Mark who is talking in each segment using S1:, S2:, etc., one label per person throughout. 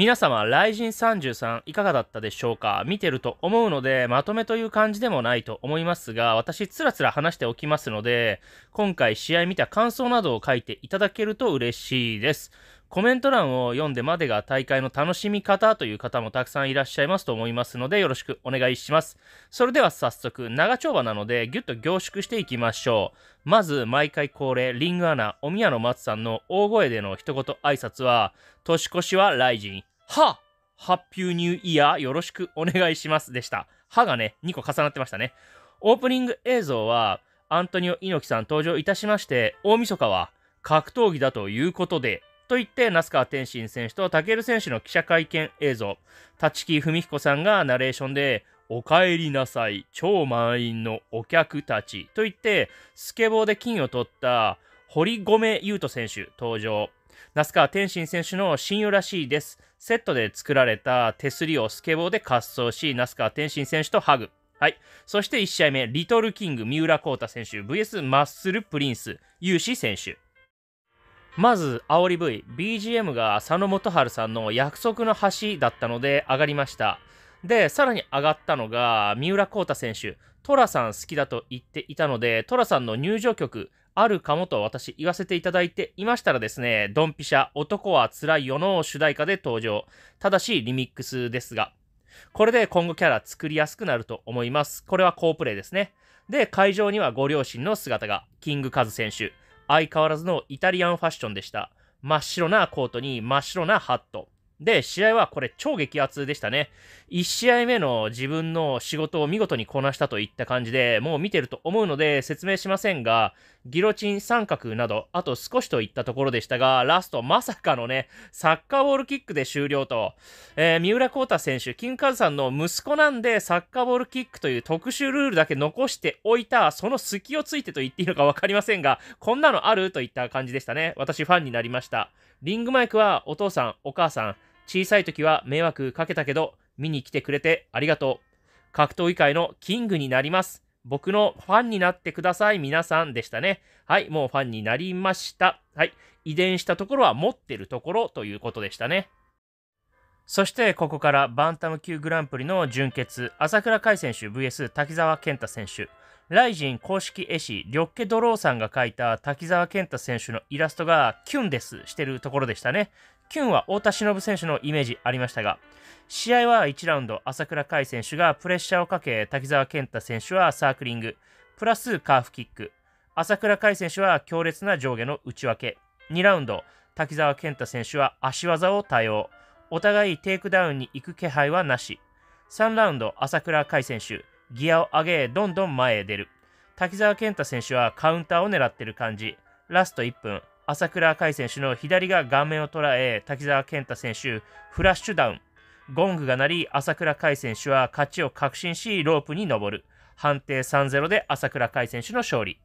S1: 皆様、雷神33いかがだったでしょうか見てると思うので、まとめという感じでもないと思いますが、私、つらつら話しておきますので、今回試合見た感想などを書いていただけると嬉しいです。コメント欄を読んでまでが大会の楽しみ方という方もたくさんいらっしゃいますと思いますのでよろしくお願いします。それでは早速、長丁場なのでぎゅっと凝縮していきましょう。まず、毎回恒例、リングアナ、お宮野松さんの大声での一言挨拶は、年越しは雷神。は、ハッピーニューイヤーよろしくお願いしますでした。はがね、2個重なってましたね。オープニング映像は、アントニオ猪木さん登場いたしまして、大晦日は格闘技だということで、と言って、那須川天心選手と武尊選手の記者会見映像、立木文彦さんがナレーションで、おかえりなさい、超満員のお客たちと言って、スケボーで金を取った堀米雄斗選手登場。那須川天心選手の親友らしいです。セットで作られた手すりをスケボーで滑走し、那須川天心選手とハグ。はい。そして1試合目、リトルキング三浦航太選手 VS マッスルプリンス、有志選手。まず、煽り V、BGM が佐野元春さんの約束の橋だったので上がりました。で、さらに上がったのが、三浦航太選手。トラさん好きだと言っていたので、トラさんの入場曲、あるかもと私言わせていただいていましたらですね、ドンピシャ、男は辛いよの主題歌で登場。ただしリミックスですが、これで今後キャラ作りやすくなると思います。これは好プレイですね。で、会場にはご両親の姿が、キングカズ選手。相変わらずのイタリアンファッションでした。真っ白なコートに真っ白なハット。で、試合はこれ超激アツでしたね。1試合目の自分の仕事を見事にこなしたといった感じで、もう見てると思うので説明しませんが、ギロチン三角など、あと少しといったところでしたが、ラストまさかのね、サッカーボールキックで終了と、えー、三浦航太選手、金ズさんの息子なんでサッカーボールキックという特殊ルールだけ残しておいた、その隙をついてと言っていいのか分かりませんが、こんなのあるといった感じでしたね。私ファンになりました。リングマイクはお父さん、お母さん、小さい時は迷惑かけたけど、見に来てくれてありがとう。格闘技界のキングになります。僕のファンになってください、皆さんでしたね。はい、もうファンになりました。はい、遺伝したところは持ってるところということでしたね。そしてここからバンタム級グランプリの準決、朝倉海選手 VS 滝沢健太選手。ライジン公式絵師、リョッケドローさんが描いた滝沢健太選手のイラストがキュンですしてるところでしたね。キュンは太田忍選手のイメージありましたが、試合は1ラウンド、朝倉海選手がプレッシャーをかけ、滝沢健太選手はサークリング、プラスカーフキック、朝倉海選手は強烈な上下の内訳、2ラウンド、滝沢健太選手は足技を多用、お互いテイクダウンに行く気配はなし、3ラウンド、朝倉海選手、ギアを上げ、どんどん前へ出る、滝沢健太選手はカウンターを狙ってる感じ、ラスト1分、朝倉海選手の左が顔面を捉え、滝沢健太選手、フラッシュダウン。ゴングが鳴り、朝倉海選手は勝ちを確信し、ロープに登る。判定3-0で朝倉海選手の勝利。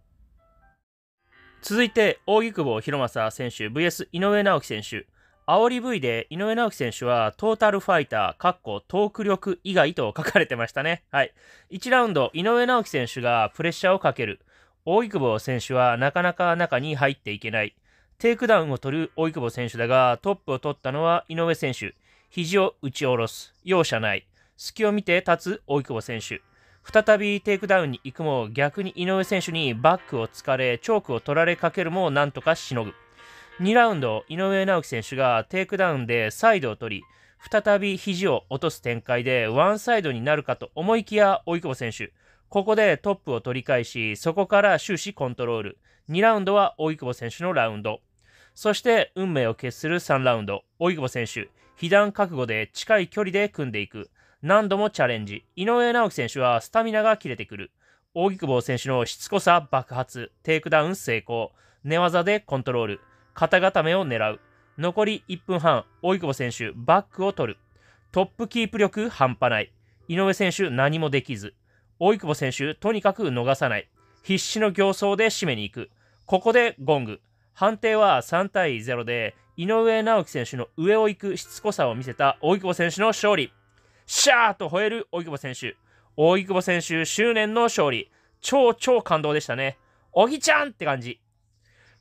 S1: 続いて、扇久保博正選手 VS 井上直樹選手。煽り V で井上直樹選手はトータルファイター、かっこトーク力以外と書かれてましたね。はい。1ラウンド、井上直樹選手がプレッシャーをかける。大久保選手はなかなか中に入っていけない。テイクダウンを取る大久保選手だが、トップを取ったのは井上選手。肘を打ち下ろす。容赦ない。隙を見て立つ大久保選手。再びテイクダウンに行くも逆に井上選手にバックを突かれチョークを取られかけるもなんとかしのぐ2ラウンド井上直樹選手がテイクダウンでサイドを取り再び肘を落とす展開でワンサイドになるかと思いきや大久保選手ここでトップを取り返しそこから終始コントロール2ラウンドは大久保選手のラウンド。そして運命を決する3ラウンド、大久保選手、被弾覚悟で近い距離で組んでいく。何度もチャレンジ。井上直樹選手はスタミナが切れてくる。大久保選手のしつこさ爆発、テイクダウン成功。寝技でコントロール。肩固めを狙う。残り1分半、大久保選手、バックを取る。トップキープ力半端ない。井上選手、何もできず。大久保選手、とにかく逃さない。必死の形相で締めに行く。ここでゴング。判定は3対0で、井上直樹選手の上を行くしつこさを見せた大久保選手の勝利。シャーと吠える大久保選手。大久保選手執念の勝利。超超感動でしたね。おぎちゃんって感じ。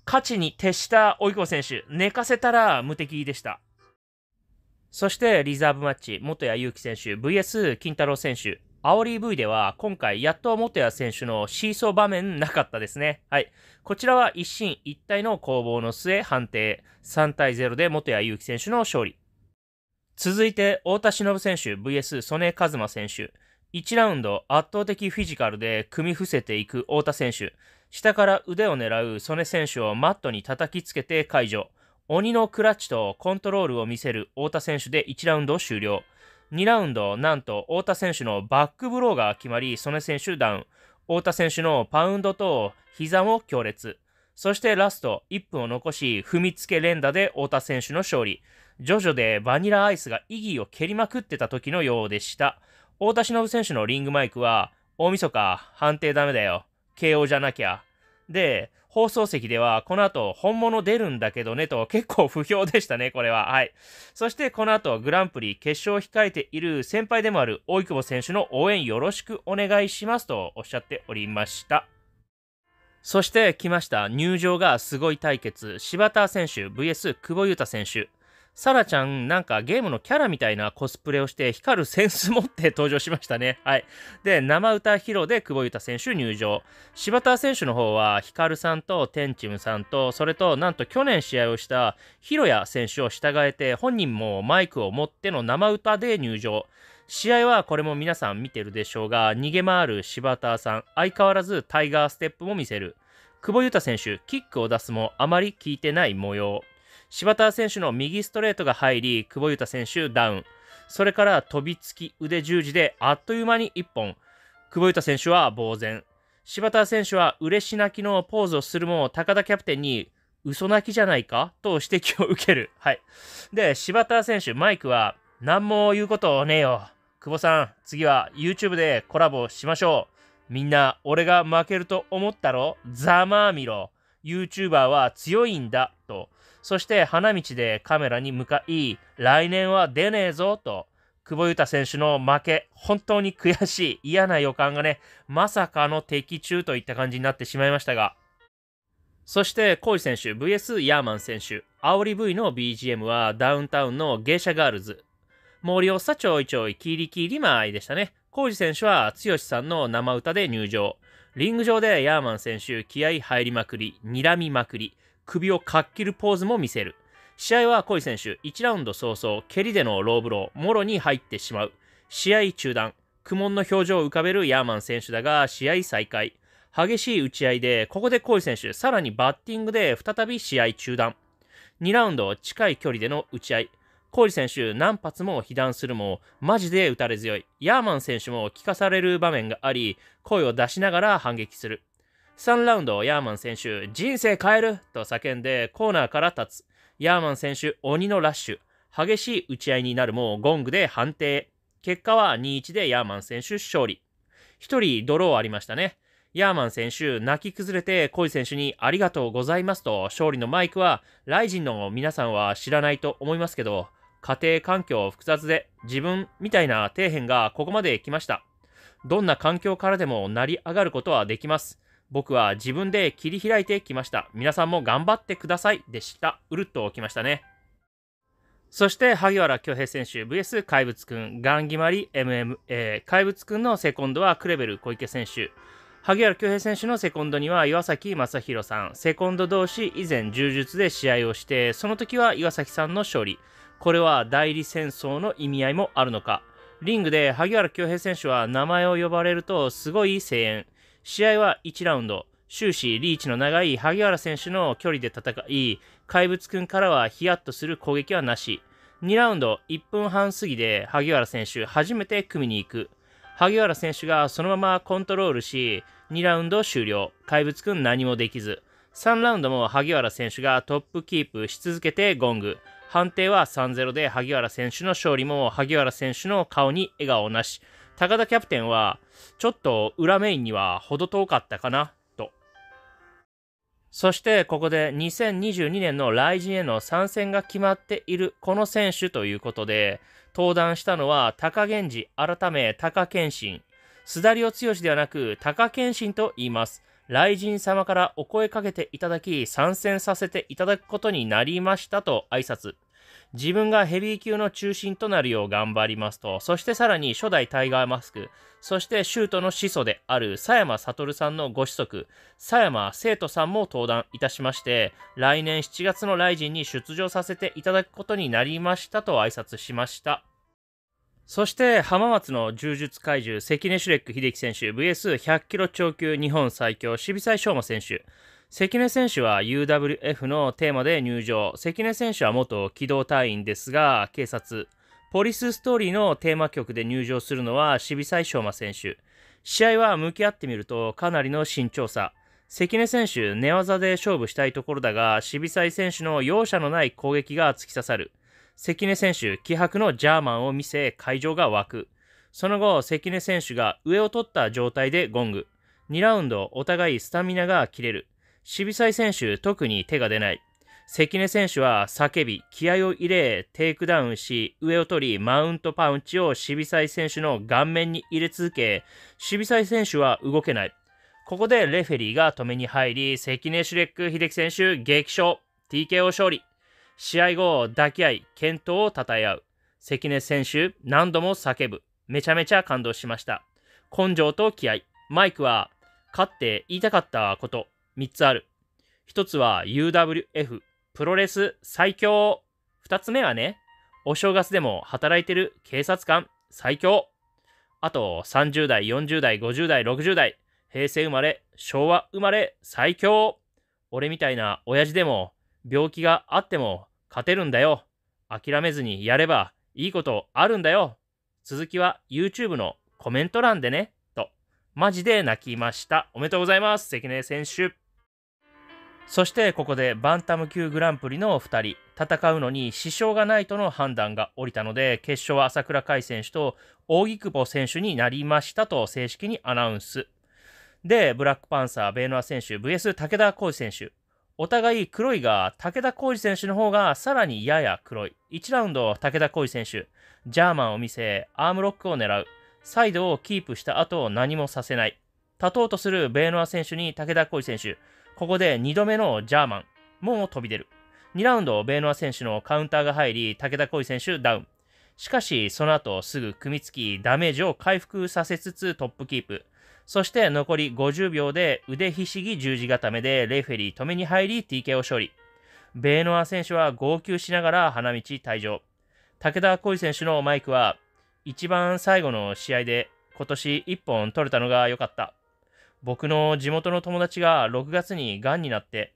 S1: 勝ちに徹した大久保選手、寝かせたら無敵でした。そしてリザーブマッチ、元谷祐希選手 VS 金太郎選手。アオリー V では今回やっと元谷選手のシーソー場面なかったですね。はい。こちらは一進一退の攻防の末判定3対0で元谷祐希選手の勝利。続いて太田忍選手 VS 曽根和馬選手。1ラウンド圧倒的フィジカルで組み伏せていく太田選手。下から腕を狙う曽根選手をマットに叩きつけて解除。鬼のクラッチとコントロールを見せる太田選手で1ラウンド終了。2ラウンド、なんと太田選手のバックブローが決まり、曽根選手ダウン、太田選手のパウンドと膝も強烈、そしてラスト1分を残し、踏みつけ連打で太田選手の勝利、ジョジョでバニラアイスが意義を蹴りまくってた時のようでした。太田忍選手のリングマイクは、大晦日、判定ダメだよ、KO じゃなきゃ。で、放送席では、この後、本物出るんだけどねと、結構不評でしたね、これは。はい。そして、この後、グランプリ決勝を控えている先輩でもある、大久保選手の応援よろしくお願いしますとおっしゃっておりました。そして来ました入場がすごい対決柴田選手 VS 久保裕太選手サラちゃん、なんかゲームのキャラみたいなコスプレをして、光るセンス持って登場しましたね。はい。で、生歌披露で久保裕太選手入場。柴田選手の方は、光さんと天チムさんと、それと、なんと去年試合をした広谷選手を従えて、本人もマイクを持っての生歌で入場。試合はこれも皆さん見てるでしょうが、逃げ回る柴田さん、相変わらずタイガーステップも見せる。久保裕太選手、キックを出すもあまり効いてない模様。柴田選手の右ストレートが入り、久保裕太選手ダウン。それから飛びつき腕十字であっという間に1本。久保裕太選手は呆然。柴田選手は嬉し泣きのポーズをするも、高田キャプテンに嘘泣きじゃないかと指摘を受ける。はい。で、柴田選手、マイクは、何も言うことねえよ。久保さん、次は YouTube でコラボしましょう。みんな、俺が負けると思ったろざまあみろ。YouTuber は強いんだ。と。そして花道でカメラに向かい、来年は出ねえぞと、久保裕太選手の負け、本当に悔しい、嫌な予感がね、まさかの的中といった感じになってしまいましたが、そして、コイ選手 VS ヤーマン選手、煽り V の BGM はダウンタウンの芸者ガールズ、森尾さちょいちょいキリキリマイでしたね。コイ選手は剛さんの生歌で入場。リング上でヤーマン選手気合入りまくり、睨みまくり、首をかっきるポーズも見せる。試合はコイ選手、1ラウンド早々、蹴りでのローブロー、もろに入ってしまう。試合中断。苦悶の表情を浮かべるヤーマン選手だが、試合再開。激しい打ち合いで、ここでコイ選手、さらにバッティングで再び試合中断。2ラウンド近い距離での打ち合い。コイ選手、何発も被弾するも、マジで打たれ強い。ヤーマン選手も聞かされる場面があり、声を出しながら反撃する。3ラウンド、ヤーマン選手、人生変えると叫んでコーナーから立つ。ヤーマン選手、鬼のラッシュ。激しい打ち合いになるもゴングで判定。結果は2-1でヤーマン選手勝利。1人ドローありましたね。ヤーマン選手、泣き崩れて、コイ選手にありがとうございますと、勝利のマイクは、ライジンの皆さんは知らないと思いますけど、家庭環境複雑で、自分みたいな底辺がここまで来ました。どんな環境からでも成り上がることはできます。僕は自分で切り開いてきました。皆さんも頑張ってください。でした。うるっときましたね。そして、萩原恭平選手 VS 怪物くん、ガンギマリ MM、え怪物くんのセコンドはクレベル小池選手。萩原恭平選手のセコンドには岩崎正宏さん、セコンド同士以前柔術で試合をして、その時は岩崎さんの勝利。これは代理戦争の意味合いもあるのか。リングで萩原恭平選手は名前を呼ばれるとすごい声援。試合は1ラウンド、終始リーチの長い萩原選手の距離で戦い、怪物くんからはヒヤッとする攻撃はなし。2ラウンド1分半過ぎで萩原選手初めて組みに行く。萩原選手がそのままコントロールし、2ラウンド終了。怪物くん何もできず。3ラウンドも萩原選手がトップキープし続けてゴング。判定は3-0で萩原選手の勝利も萩原選手の顔に笑顔なし。高田キャプテンは、ちょっと裏メインには程遠かったかな、と。そしてここで2022年の来陣への参戦が決まっているこの選手ということで、登壇したのは高源氏改め高健信。須田良剛ではなく高健信と言います。雷神様からお声かけていただき参戦させていただくことになりましたと挨拶自分がヘビー級の中心となるよう頑張りますと、そしてさらに初代タイガーマスク、そしてシュートの始祖である佐山悟さんのご子息、佐山生徒さんも登壇いたしまして、来年7月のライジンに出場させていただくことになりましたと挨拶しました。そして浜松の柔術怪獣関根シュレック秀樹選手 VS100 キロ超級日本最強渋沢昌磨選手関根選手は UWF のテーマで入場。関根選手は元機動隊員ですが、警察。ポリスストーリーのテーマ曲で入場するのは渋沢昌磨選手。試合は向き合ってみるとかなりの慎重さ。関根選手、寝技で勝負したいところだが、渋沢選手の容赦のない攻撃が突き刺さる。関根選手、気迫のジャーマンを見せ、会場が沸く。その後、関根選手が上を取った状態でゴング。2ラウンド、お互いスタミナが切れる。渋沢選手、特に手が出ない。関根選手は叫び、気合を入れ、テイクダウンし、上を取り、マウントパウンチを渋沢選手の顔面に入れ続け、渋沢選手は動けない。ここでレフェリーが止めに入り、関根シュレック秀樹選手激勝、TKO 勝利。試合後、抱き合い、健闘を称え合う。関根選手、何度も叫ぶ。めちゃめちゃ感動しました。根性と気合。マイクは、勝って言いたかったこと。3つある。1つは UWF、プロレス最強。2つ目はね、お正月でも働いてる警察官最強。あと、30代、40代、50代、60代、平成生まれ、昭和生まれ最強。俺みたいな親父でも、病気があっても勝てるんだよ。諦めずにやればいいことあるんだよ。続きは YouTube のコメント欄でね。と、マジで泣きました。おめでとうございます。関根選手。そしてここでバンタム級グランプリの2人戦うのに支障がないとの判断が下りたので決勝は朝倉海選手と大木久保選手になりましたと正式にアナウンスでブラックパンサーベーノア選手 VS 武田浩二選手お互い黒いが武田浩二選手の方がさらにやや黒い1ラウンド武田浩二選手ジャーマンを見せアームロックを狙うサイドをキープした後何もさせない立とうとするベーノア選手に武田浩二選手ここで2度目のジャーマンも飛び出る。2ラウンド、ベイノア選手のカウンターが入り、武田恋選手ダウン。しかし、その後すぐ組みつき、ダメージを回復させつつトップキープ。そして残り50秒で腕ひしぎ十字固めでレフェリー止めに入り TK を勝利。ベイノア選手は号泣しながら花道退場。武田恋選手のマイクは、一番最後の試合で今年1本取れたのが良かった。僕の地元の友達が6月に癌になって、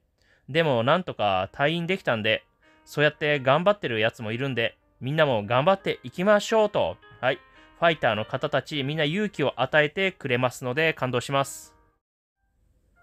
S1: でもなんとか退院できたんで、そうやって頑張ってるやつもいるんで、みんなも頑張っていきましょうと、はい、ファイターの方たちみんな勇気を与えてくれますので感動します。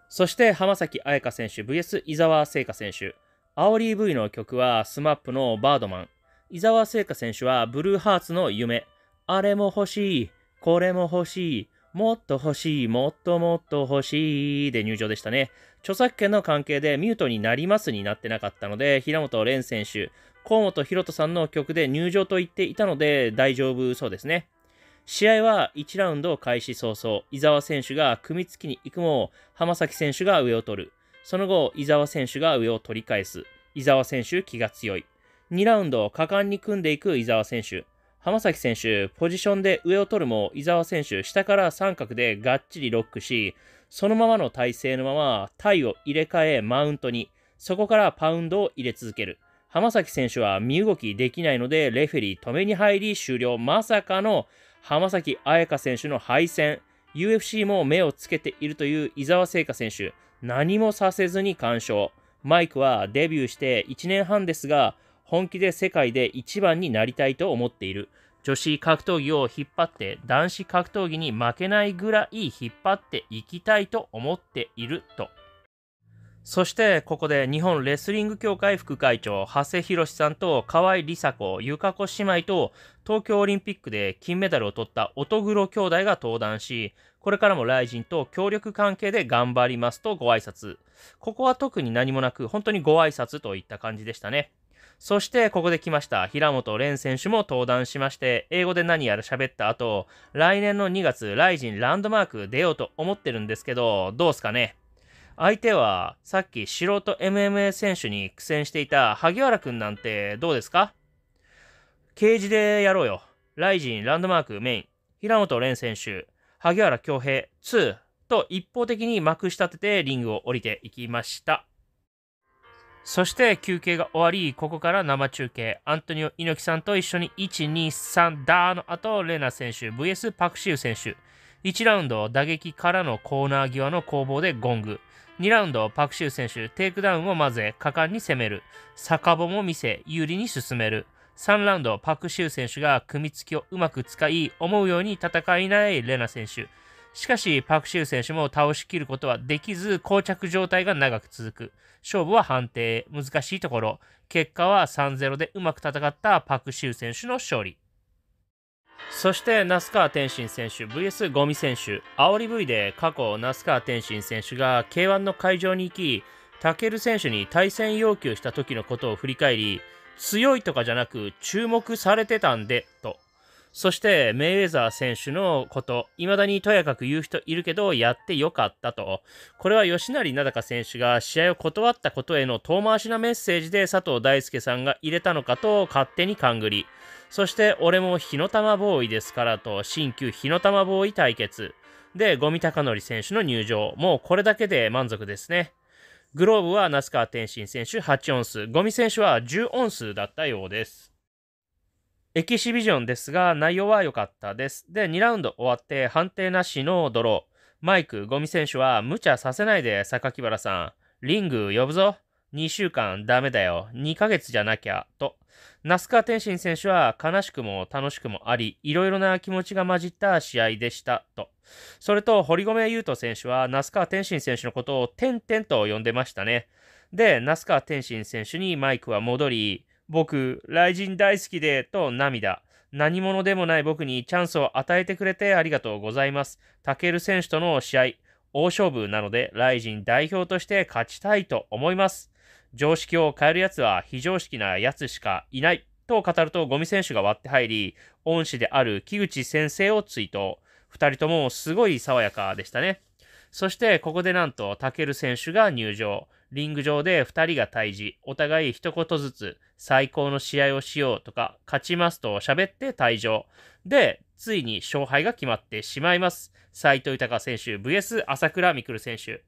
S1: そして浜崎彩香選手 VS 伊沢聖華選手。煽り V の曲は SMAP のバードマン。伊沢聖華選手はブルーハーツの夢。あれも欲しい、これも欲しい、もっと欲しい、もっともっと欲しいで入場でしたね。著作権の関係でミュートになりますになってなかったので、平本蓮選手、河本博人さんの曲で入場と言っていたので大丈夫そうですね。試合は1ラウンド開始早々、伊沢選手が組み付きに行くも、浜崎選手が上を取る。その後、伊沢選手が上を取り返す。伊沢選手気が強い。2ラウンド果敢に組んでいく伊沢選手。浜崎選手、ポジションで上を取るも、伊沢選手、下から三角でがっちりロックし、そのままの体勢のまま、体を入れ替え、マウントに、そこからパウンドを入れ続ける。浜崎選手は身動きできないので、レフェリー止めに入り終了。まさかの浜崎彩香選手の敗戦。UFC も目をつけているという伊沢聖香選手。何もさせずに完勝。マイクはデビューして1年半ですが、本気で世界で一番になりたいと思っている。女子格闘技を引っ張って男子格闘技に負けないぐらい引っ張っていきたいと思っていると。そしてここで日本レスリング協会副会長長谷博さんと河合梨紗子友香子姉妹と東京オリンピックで金メダルを取った乙黒兄弟が登壇しこれからもライジンと協力関係で頑張りますとご挨拶ここは特に何もなく本当にご挨拶といった感じでしたねそしてここで来ました。平本蓮選手も登壇しまして、英語で何やら喋った後、来年の2月、ライジンランドマーク出ようと思ってるんですけど、どうすかね相手は、さっき素人 MMA 選手に苦戦していた萩原くんなんてどうですかケージでやろうよ。ライジンランドマークメイン、平本蓮選手、萩原恭平2と一方的に幕し立ててリングを降りていきました。そして休憩が終わり、ここから生中継。アントニオ猪木さんと一緒に1、2、3ダーの後、レナ選手 VS パクシウ選手。1ラウンド打撃からのコーナー際の攻防でゴング。2ラウンドパクシウ選手テイクダウンを混ぜ、果敢に攻める。坂場も見せ、有利に進める。3ラウンドパクシウ選手が組み付きをうまく使い、思うように戦いないレナ選手。しかし、パクシウ選手も倒しきることはできず、膠着状態が長く続く。勝負は判定、難しいところ。結果は3-0でうまく戦ったパクシウ選手の勝利。そして那須川天心選手 VS ゴミ選手煽り V で過去那須川天心選手が K1 の会場に行きタケル選手に対戦要求した時のことを振り返り強いとかじゃなく注目されてたんでとそしてメイウェザー選手のこと、未だにとやかく言う人いるけど、やってよかったと。これは吉成名高選手が試合を断ったことへの遠回しなメッセージで佐藤大輔さんが入れたのかと勝手に勘ぐり。そして俺も火の玉ボーイですからと、新旧火の玉ボーイ対決。で、ゴミ高則選手の入場。もうこれだけで満足ですね。グローブは那須川天心選手8オンス、ゴミ選手は10オンスだったようです。エキシビジョンですが、内容は良かったです。で、2ラウンド終わって判定なしのドロー。マイク、ゴミ選手は無茶させないで、榊原さん。リング呼ぶぞ。2週間ダメだよ。2ヶ月じゃなきゃ。と。那須川天心選手は悲しくも楽しくもあり、いろいろな気持ちが混じった試合でした。と。それと、堀米雄斗選手は那須川天心選手のことをてんてんと呼んでましたね。で、那須川天心選手にマイクは戻り、僕、雷神大好きで、と涙。何者でもない僕にチャンスを与えてくれてありがとうございます。タケル選手との試合、大勝負なので、ライジン代表として勝ちたいと思います。常識を変える奴は非常識な奴しかいない。と語ると、ゴミ選手が割って入り、恩師である木口先生を追悼。二人ともすごい爽やかでしたね。そして、ここでなんと、タケル選手が入場。リング上で2人が対峙、お互い一言ずつ最高の試合をしようとか、勝ちますと喋って退場。で、ついに勝敗が決まってしまいます。斎藤豊選手 VS 朝倉未来選手。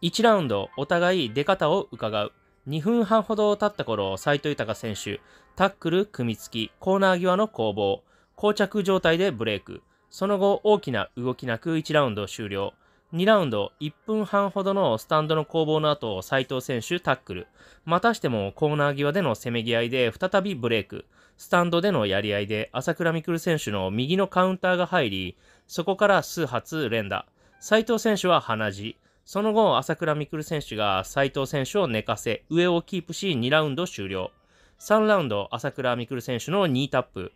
S1: 1ラウンド、お互い出方を伺う。2分半ほど経った頃、斎藤豊選手、タックル、組み付き、コーナー際の攻防、膠着状態でブレイク。その後、大きな動きなく1ラウンド終了。2ラウンド1分半ほどのスタンドの攻防の後、斉藤選手タックル。またしてもコーナー際でのせめぎ合いで再びブレイク。スタンドでのやり合いで朝倉未来選手の右のカウンターが入り、そこから数発連打。斉藤選手は鼻血。その後、朝倉未来選手が斉藤選手を寝かせ、上をキープし2ラウンド終了。3ラウンド、朝倉未来選手の2タップ。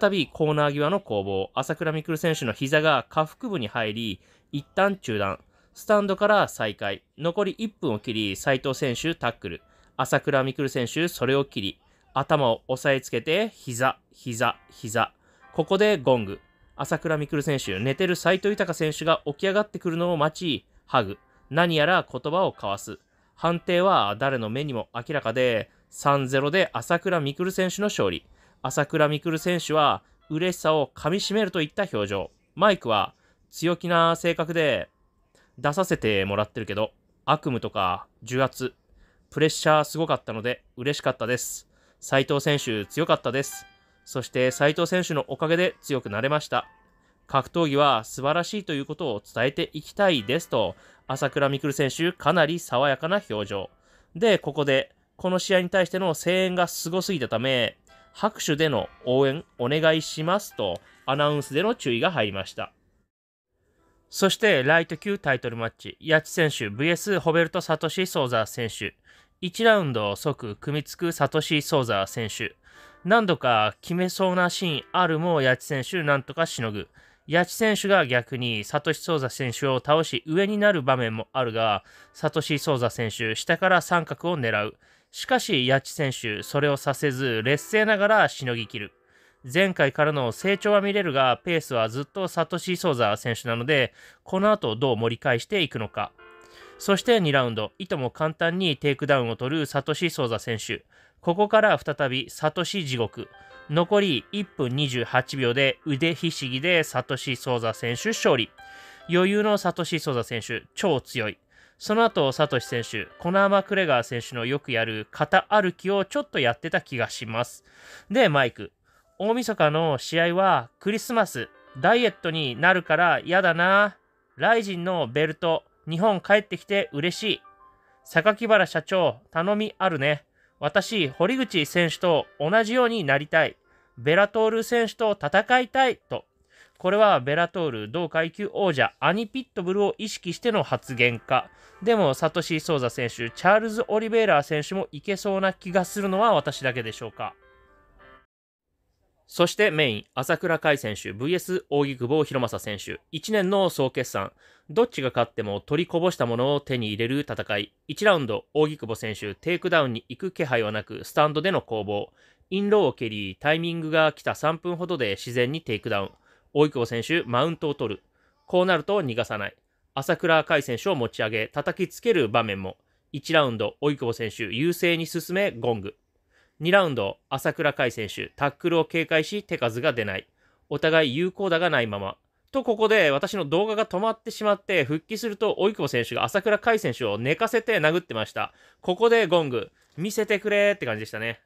S1: 再びコーナー際の攻防。朝倉未来選手の膝が下腹部に入り、一旦中断。スタンドから再開。残り1分を切り、斉藤選手タックル。朝倉未来選手、それを切り。頭を押さえつけて、膝、膝、膝。ここでゴング。朝倉未来選手、寝てる斉藤豊選手が起き上がってくるのを待ち、ハグ。何やら言葉を交わす。判定は誰の目にも明らかで、3-0で朝倉未来選手の勝利。朝倉未来選手は嬉しさをかみしめるといった表情。マイクは強気な性格で出させてもらってるけど、悪夢とか重圧、プレッシャーすごかったので嬉しかったです。斉藤選手強かったです。そして斉藤選手のおかげで強くなれました。格闘技は素晴らしいということを伝えていきたいですと、朝倉未来選手かなり爽やかな表情。で、ここでこの試合に対しての声援がすごすぎたため、拍手での応援お願いしますとアナウンスでの注意が入りました。そしてライト級タイトルマッチ、八千選手 VS ホベルト・サトシ・ソーザー選手。1ラウンド即組みつくサトシ・ソーザー選手。何度か決めそうなシーンあるも八千選手なんとかしのぐ。八千選手が逆にサトシ・ソーザー選手を倒し上になる場面もあるが、サトシ・ソーザー選手下から三角を狙う。しかし、八千選手、それをさせず、劣勢ながらしのぎきる。前回からの成長は見れるが、ペースはずっとサトシ・ソーザー選手なので、この後どう盛り返していくのか。そして2ラウンド、いとも簡単にテイクダウンを取るサトシ・ソーザー選手。ここから再びサトシ地獄。残り1分28秒で腕ひしぎでサトシ・ソーザー選手勝利。余裕のサトシ・ソーザー選手、超強い。その後、サトシ選手、コナーマ・クレガー選手のよくやる肩歩きをちょっとやってた気がします。で、マイク。大晦日の試合はクリスマス、ダイエットになるから嫌だな。ライジンのベルト、日本帰ってきて嬉しい。榊原社長、頼みあるね。私、堀口選手と同じようになりたい。ベラトール選手と戦いたいとこれはベラトール同階級王者アニ・ピットブルを意識しての発言か。でも、サトシ・ソーザ選手、チャールズ・オリベイラー選手もいけそうな気がするのは私だけでしょうか。そしてメイン、朝倉海選手 VS 大木久保博正選手。1年の総決算。どっちが勝っても取りこぼしたものを手に入れる戦い。1ラウンド、大木久保選手、テイクダウンに行く気配はなく、スタンドでの攻防。インローを蹴り、タイミングが来た3分ほどで自然にテイクダウン。大井久保選手、マウントを取る。こうなると逃がさない。朝倉海選手を持ち上げ、叩きつける場面も、1ラウンド、及久保選手、優勢に進め、ゴング。2ラウンド、朝倉海選手、タックルを警戒し、手数が出ない。お互い有効打がないまま。と、ここで私の動画が止まってしまって、復帰すると、及久保選手が朝倉海選手を寝かせて殴ってました。ここでゴング、見せてくれって感じでしたね。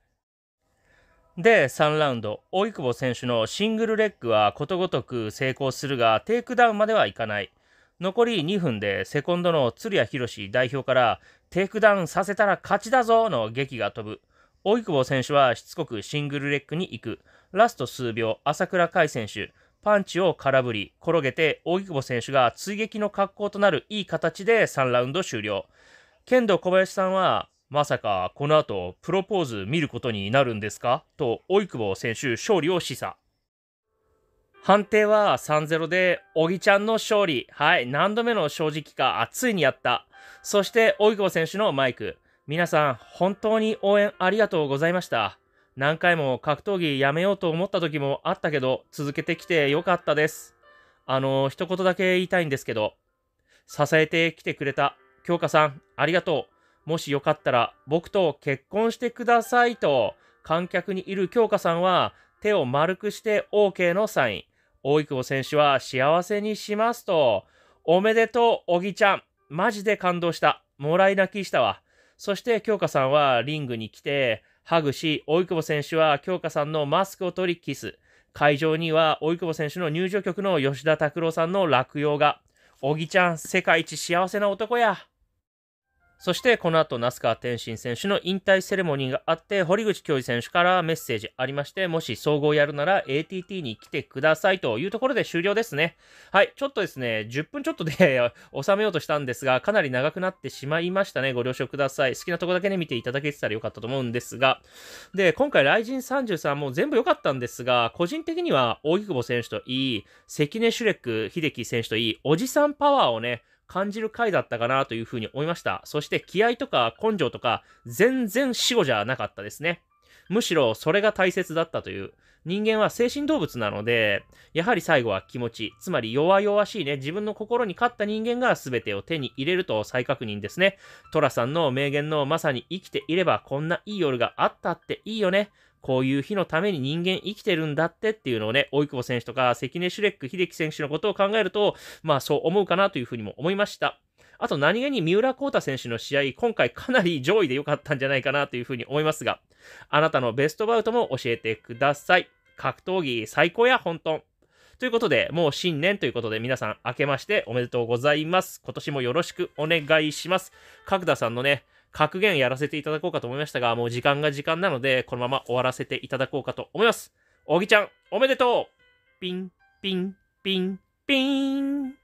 S1: で、3ラウンド、大久保選手のシングルレッグはことごとく成功するが、テイクダウンまではいかない。残り2分で、セコンドの鶴谷博代表から、テイクダウンさせたら勝ちだぞの劇が飛ぶ。大久保選手はしつこくシングルレッグに行く。ラスト数秒、朝倉海選手、パンチを空振り、転げて、大久保選手が追撃の格好となるいい形で3ラウンド終了。剣道小林さんは、まさかこの後プロポーズ見ることになるんですかと及久保選手勝利を示唆。判定は3-0で、小木ちゃんの勝利。はい、何度目の正直か、ついにやった。そして、及久選手のマイク。皆さん、本当に応援ありがとうございました。何回も格闘技やめようと思った時もあったけど、続けてきてよかったです。あの、一言だけ言いたいんですけど、支えてきてくれた、京香さん、ありがとう。もしよかったら僕と結婚してくださいと観客にいる京香さんは手を丸くして OK のサイン。大井久保選手は幸せにしますと、おめでとう、おぎちゃん。マジで感動した。もらい泣きしたわ。そして京香さんはリングに来て、ハグし、大井久保選手は京香さんのマスクを取りキス。会場には大井久保選手の入場曲の吉田拓郎さんの落葉が。おぎちゃん、世界一幸せな男や。そしてこの後、那須川天心選手の引退セレモニーがあって、堀口教授選手からメッセージありまして、もし総合やるなら ATT に来てくださいというところで終了ですね。はい、ちょっとですね、10分ちょっとで 収めようとしたんですが、かなり長くなってしまいましたね。ご了承ください。好きなとこだけね、見ていただけてたらよかったと思うんですが、で、今回、雷神33も全部良かったんですが、個人的には、大木久保選手といい、関根シュレック秀樹選手といい、おじさんパワーをね、感じる回だったかなというふうに思いました。そして気合とか根性とか全然死後じゃなかったですね。むしろそれが大切だったという。人間は精神動物なので、やはり最後は気持ち、つまり弱々しいね、自分の心に勝った人間が全てを手に入れると再確認ですね。トラさんの名言のまさに生きていればこんないい夜があったっていいよね。こういう日のために人間生きてるんだってっていうのをね、大久保選手とか関根シュレック、秀樹選手のことを考えると、まあそう思うかなというふうにも思いました。あと何気に三浦航太選手の試合、今回かなり上位で良かったんじゃないかなというふうに思いますが、あなたのベストバウトも教えてください。格闘技最高や本当。ということで、もう新年ということで、皆さん明けましておめでとうございます。今年もよろしくお願いします。角田さんのね、格言やらせていただこうかと思いましたが、もう時間が時間なので、このまま終わらせていただこうかと思います。おぎちゃん、おめでとうピン、ピン、ピン、ピン。